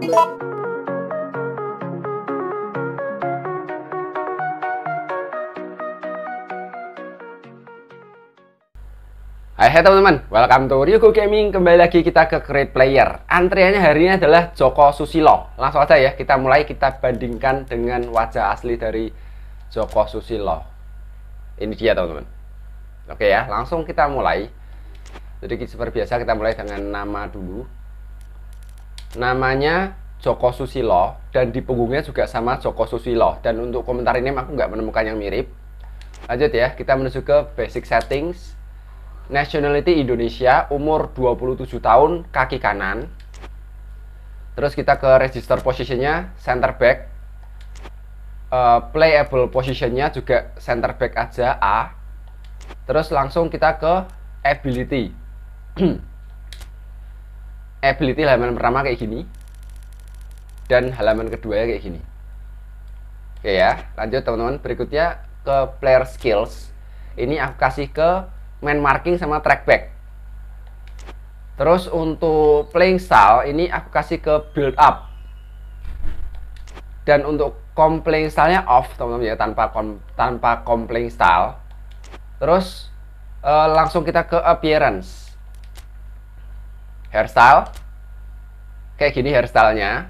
Hai hey, teman-teman, welcome to Ryugo Gaming Kembali lagi kita ke Create Player Antriannya hari ini adalah Joko Susilo Langsung aja ya, kita mulai kita bandingkan dengan wajah asli dari Joko Susilo Ini dia teman-teman Oke ya, langsung kita mulai Jadi seperti biasa kita mulai dengan nama dulu namanya Joko Susilo dan di punggungnya juga sama Joko Susilo dan untuk komentar ini aku nggak menemukan yang mirip lanjut ya kita menuju ke basic settings nationality Indonesia umur 27 tahun kaki kanan terus kita ke register positionnya center back uh, playable positionnya juga center back aja A terus langsung kita ke ability ability halaman pertama kayak gini dan halaman kedua ya kayak gini oke ya lanjut teman-teman berikutnya ke player skills ini aku kasih ke main marking sama trackback terus untuk playing style ini aku kasih ke build up dan untuk complain stylenya off teman-teman ya tanpa kom, tanpa complain style terus eh, langsung kita ke appearance hairstyle kayak gini hairstylenya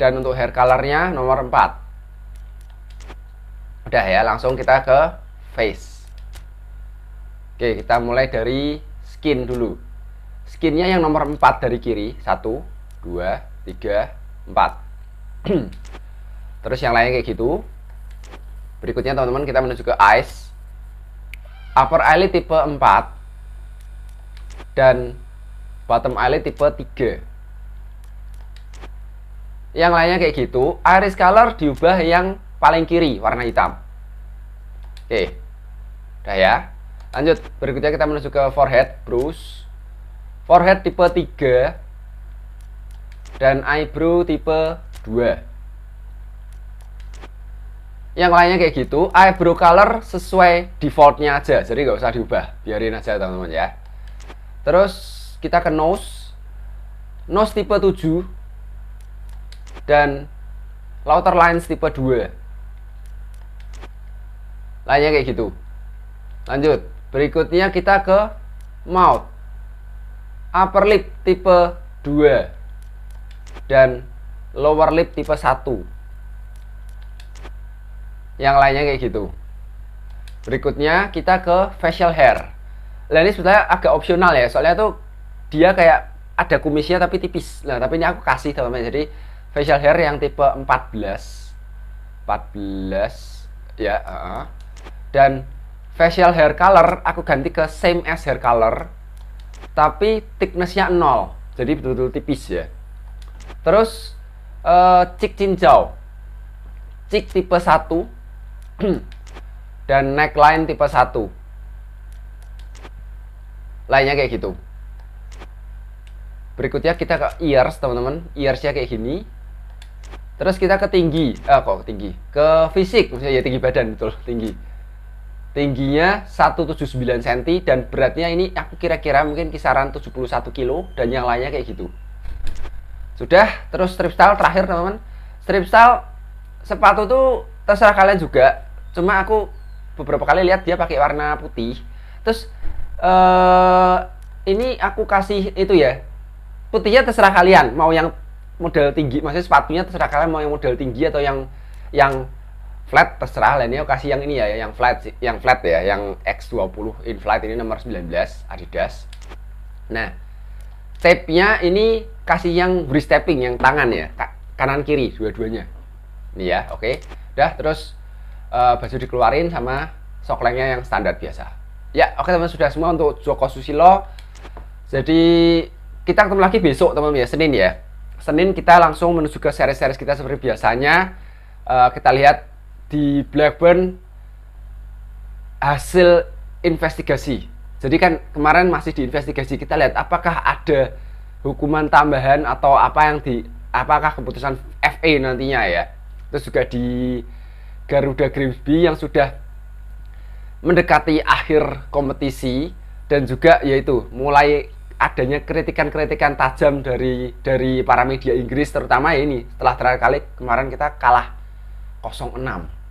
dan untuk hair colornya nomor 4 udah ya langsung kita ke face oke kita mulai dari skin dulu skinnya yang nomor 4 dari kiri 1 2 3 4 terus yang lain kayak gitu berikutnya teman-teman kita menuju ke eyes upper eyelid tipe 4 dan bottom eyelid tipe 3 yang lainnya kayak gitu iris color diubah yang paling kiri warna hitam oke udah ya lanjut berikutnya kita menuju ke forehead brush forehead tipe 3 dan eyebrow tipe 2 yang lainnya kayak gitu eyebrow color sesuai defaultnya aja jadi nggak usah diubah biarin aja teman-teman ya terus kita ke nose nose tipe 7 dan louter Lines tipe 2 lainnya kayak gitu lanjut berikutnya kita ke mouth upper lip tipe 2 dan lower lip tipe 1 yang lainnya kayak gitu berikutnya kita ke facial hair nah ini sebetulnya agak opsional ya soalnya tuh dia kayak ada kumisnya tapi tipis nah tapi ini aku kasih teman-teman jadi facial hair yang tipe 14 14 ya uh -uh. dan facial hair color aku ganti ke same as hair color tapi thicknessnya 0 jadi betul-betul tipis ya terus uh, eh, cik cincau cik tipe 1 dan neckline tipe 1 lainnya kayak gitu berikutnya kita ke ears teman-teman earsnya kayak gini terus kita ke tinggi ah kok tinggi ke fisik maksudnya ya tinggi badan betul tinggi tingginya 179 cm dan beratnya ini aku kira-kira mungkin kisaran 71 kilo dan yang lainnya kayak gitu sudah terus strip style terakhir teman-teman strip style sepatu tuh terserah kalian juga cuma aku beberapa kali lihat dia pakai warna putih terus uh, ini aku kasih itu ya putihnya terserah kalian mau yang model tinggi maksudnya sepatunya terserah kalian mau yang model tinggi atau yang yang flat terserah lah ini aku kasih yang ini ya yang flat yang flat ya yang X20 in flight ini nomor 19 Adidas nah tape-nya ini kasih yang wrist tapping yang tangan ya kanan kiri dua-duanya ini ya oke okay. dah terus uh, baju dikeluarin sama soklengnya yang standar biasa ya oke okay, teman sudah semua untuk Joko Susilo jadi kita ketemu lagi besok teman-teman ya Senin ya Senin kita langsung menuju ke series-series kita seperti biasanya uh, kita lihat di Blackburn hasil investigasi jadi kan kemarin masih diinvestigasi kita lihat apakah ada hukuman tambahan atau apa yang di apakah keputusan FA nantinya ya terus juga di Garuda Grimsby yang sudah mendekati akhir kompetisi dan juga yaitu mulai adanya kritikan-kritikan tajam dari dari para media Inggris terutama ini setelah terakhir kali kemarin kita kalah 06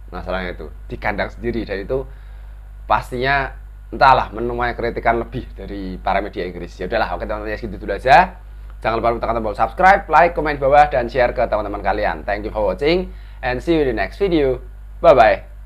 masalahnya itu di kandang sendiri dan itu pastinya entahlah menuai kritikan lebih dari para media Inggris ya udahlah oke teman-teman ya segitu dulu aja jangan lupa tekan tombol subscribe like komen di bawah dan share ke teman-teman kalian thank you for watching and see you in the next video bye bye